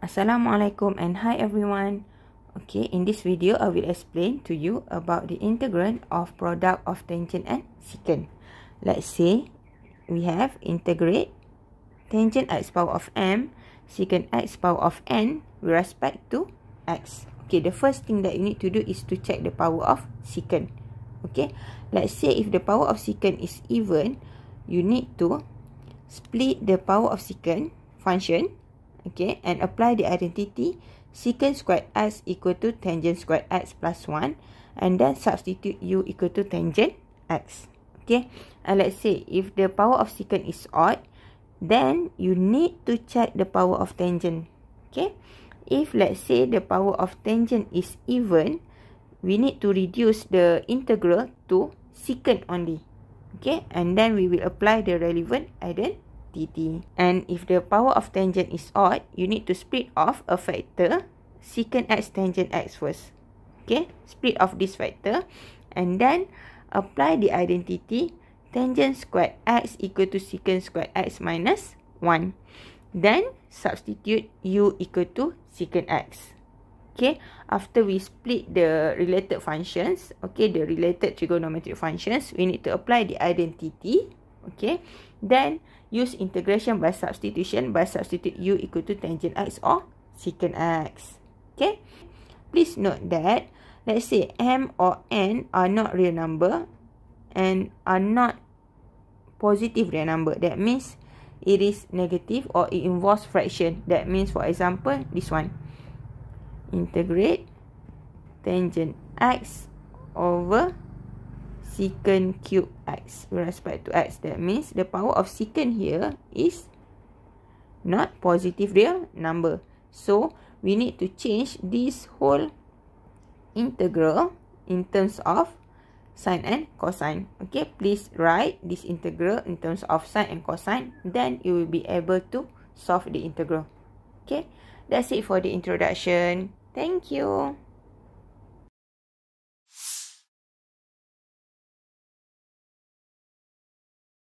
Assalamualaikum and hi everyone. Okay, in this video, I will explain to you about the integrand of product of tangent and secant. Let's say we have integrate tangent x power of m, secant x power of n with respect to x. Okay, the first thing that you need to do is to check the power of secant. Okay, let's say if the power of secant is even, you need to split the power of secant function Okay, and apply the identity secant squared x equal to tangent squared x plus 1. And then substitute u equal to tangent x. Okay, and let's say if the power of secant is odd, then you need to check the power of tangent. Okay, if let's say the power of tangent is even, we need to reduce the integral to secant only. Okay, and then we will apply the relevant identity. dt. And if the power of tangent is odd, you need to split off a factor secant x tangent x first. Okay, split off this factor and then apply the identity tangent squared x equal to secant squared x minus 1. Then substitute u equal to secant x. okay after we split the related functions okay the related trigonometric functions we need to apply the identity Okay. Then, use integration by substitution by substitute u equal to tangent x or secant x. Okay. Please note that, let's say m or n are not real number and are not positive real number. That means, it is negative or it involves fraction. That means, for example, this one. Integrate tangent x over secant cube x with respect to x. That means the power of secant here is not positive real number. So, we need to change this whole integral in terms of sine and cosine. Okay, please write this integral in terms of sine and cosine. Then, you will be able to solve the integral. Okay, that's it for the introduction. Thank you.